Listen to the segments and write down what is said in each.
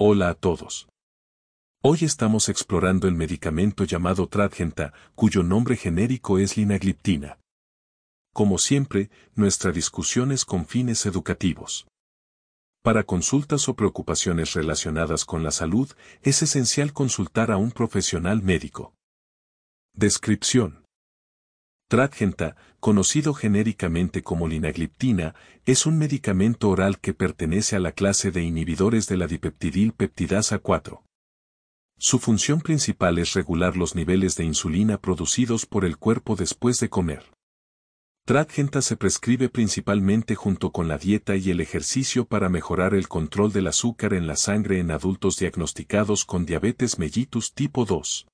Hola a todos. Hoy estamos explorando el medicamento llamado Tradgenta, cuyo nombre genérico es linagliptina. Como siempre, nuestra discusión es con fines educativos. Para consultas o preocupaciones relacionadas con la salud, es esencial consultar a un profesional médico. Descripción. Tradgenta, conocido genéricamente como linagliptina, es un medicamento oral que pertenece a la clase de inhibidores de la dipeptidil peptidasa 4. Su función principal es regular los niveles de insulina producidos por el cuerpo después de comer. Tradgenta se prescribe principalmente junto con la dieta y el ejercicio para mejorar el control del azúcar en la sangre en adultos diagnosticados con diabetes mellitus tipo 2.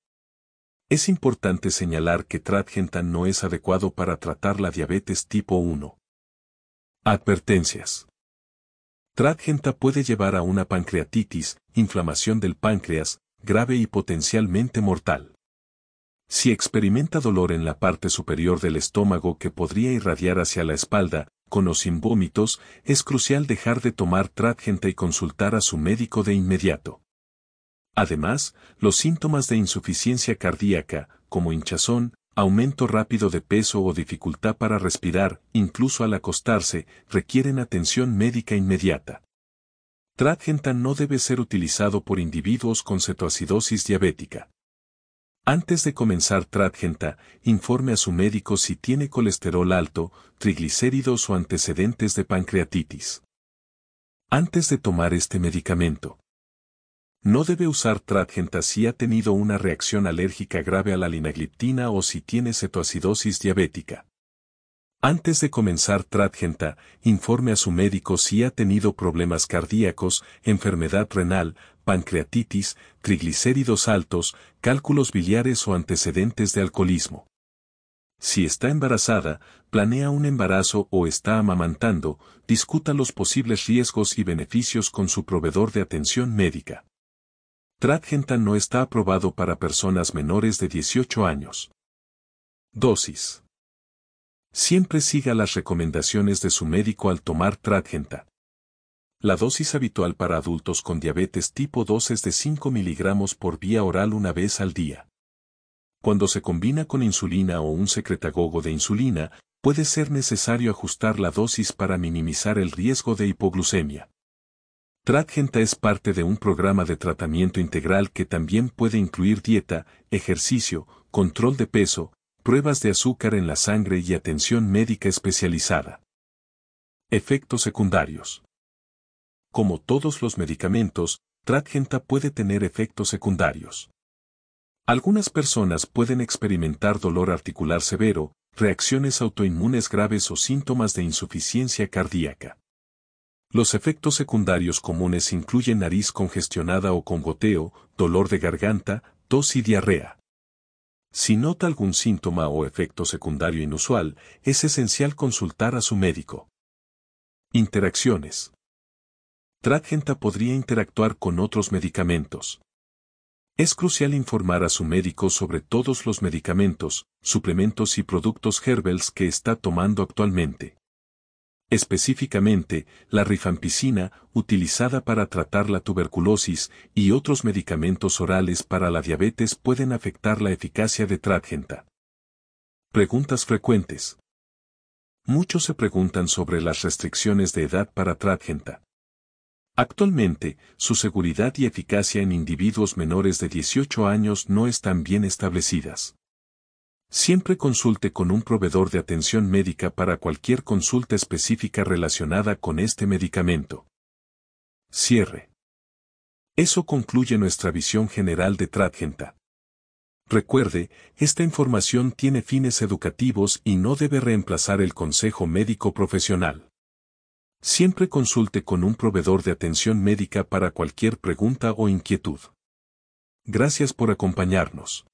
Es importante señalar que Tradgentan no es adecuado para tratar la diabetes tipo 1. Advertencias. Tradgenta puede llevar a una pancreatitis, inflamación del páncreas, grave y potencialmente mortal. Si experimenta dolor en la parte superior del estómago que podría irradiar hacia la espalda, con o sin vómitos, es crucial dejar de tomar Tradgenta y consultar a su médico de inmediato. Además, los síntomas de insuficiencia cardíaca, como hinchazón, aumento rápido de peso o dificultad para respirar, incluso al acostarse, requieren atención médica inmediata. Tragenta no debe ser utilizado por individuos con cetoacidosis diabética. Antes de comenzar Tradgenta, informe a su médico si tiene colesterol alto, triglicéridos o antecedentes de pancreatitis. Antes de tomar este medicamento, no debe usar TratGenta si ha tenido una reacción alérgica grave a la linagliptina o si tiene cetoacidosis diabética. Antes de comenzar TratGenta, informe a su médico si ha tenido problemas cardíacos, enfermedad renal, pancreatitis, triglicéridos altos, cálculos biliares o antecedentes de alcoholismo. Si está embarazada, planea un embarazo o está amamantando, discuta los posibles riesgos y beneficios con su proveedor de atención médica. Tratgenta no está aprobado para personas menores de 18 años. Dosis. Siempre siga las recomendaciones de su médico al tomar Tradgenta. La dosis habitual para adultos con diabetes tipo 2 es de 5 miligramos por vía oral una vez al día. Cuando se combina con insulina o un secretagogo de insulina, puede ser necesario ajustar la dosis para minimizar el riesgo de hipoglucemia. Tradgenta es parte de un programa de tratamiento integral que también puede incluir dieta, ejercicio, control de peso, pruebas de azúcar en la sangre y atención médica especializada. Efectos secundarios. Como todos los medicamentos, Tradgenta puede tener efectos secundarios. Algunas personas pueden experimentar dolor articular severo, reacciones autoinmunes graves o síntomas de insuficiencia cardíaca. Los efectos secundarios comunes incluyen nariz congestionada o con goteo, dolor de garganta, tos y diarrea. Si nota algún síntoma o efecto secundario inusual, es esencial consultar a su médico. Interacciones. Tragenta podría interactuar con otros medicamentos. Es crucial informar a su médico sobre todos los medicamentos, suplementos y productos Herbels que está tomando actualmente específicamente la rifampicina utilizada para tratar la tuberculosis y otros medicamentos orales para la diabetes pueden afectar la eficacia de Tragenta. Preguntas frecuentes. Muchos se preguntan sobre las restricciones de edad para Tragenta. Actualmente, su seguridad y eficacia en individuos menores de 18 años no están bien establecidas. Siempre consulte con un proveedor de atención médica para cualquier consulta específica relacionada con este medicamento. Cierre. Eso concluye nuestra visión general de Tradgenta. Recuerde, esta información tiene fines educativos y no debe reemplazar el consejo médico profesional. Siempre consulte con un proveedor de atención médica para cualquier pregunta o inquietud. Gracias por acompañarnos.